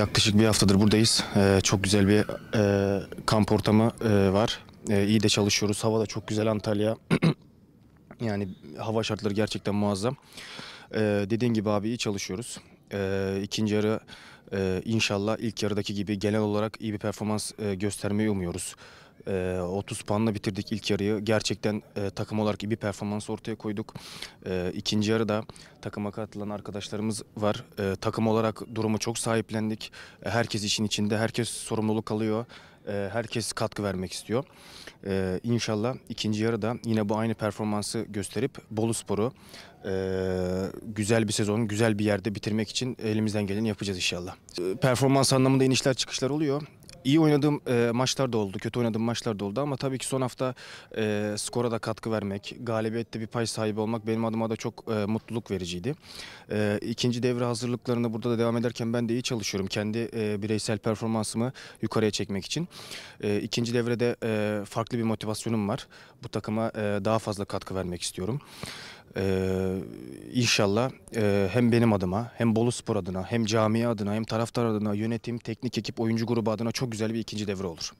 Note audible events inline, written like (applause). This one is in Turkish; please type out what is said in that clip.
Yaklaşık bir haftadır buradayız. Ee, çok güzel bir e, kamp ortamı e, var. E, iyi de çalışıyoruz. Hava da çok güzel Antalya. (clears throat) yani hava şartları gerçekten muazzam. E, dediğin gibi abi iyi çalışıyoruz e, ikinci yarı e, inşallah ilk yarıdaki gibi genel olarak iyi bir performans e, göstermeyi umuyoruz. E, 30 puanla bitirdik ilk yarıyı. Gerçekten e, takım olarak iyi bir performans ortaya koyduk. E, ikinci yarıda takıma katılan arkadaşlarımız var. E, takım olarak durumu çok sahiplendik. E, herkes işin içinde, herkes sorumluluk alıyor. Ee, herkes katkı vermek istiyor. Ee, inşallah ikinci yarıda yine bu aynı performansı gösterip Bolu Spor'u ee, güzel bir sezon, güzel bir yerde bitirmek için elimizden geleni yapacağız inşallah. performans anlamında inişler çıkışlar oluyor iyi oynadığım e, maçlar da oldu, kötü oynadığım maçlar da oldu ama tabii ki son hafta e, skora da katkı vermek, galibiyette bir pay sahibi olmak benim adıma da çok e, mutluluk vericiydi. E, ikinci devre hazırlıklarını burada da devam ederken ben de iyi çalışıyorum. Kendi e, bireysel performansımı yukarıya çekmek için. E, ikinci devrede e, farklı bir motivasyonum var. Bu takıma e, daha fazla katkı vermek istiyorum. Ee, inşallah e, hem benim adıma hem Bolu Spor adına hem camiye adına hem taraftar adına yönetim, teknik ekip, oyuncu grubu adına çok güzel bir ikinci devre olur.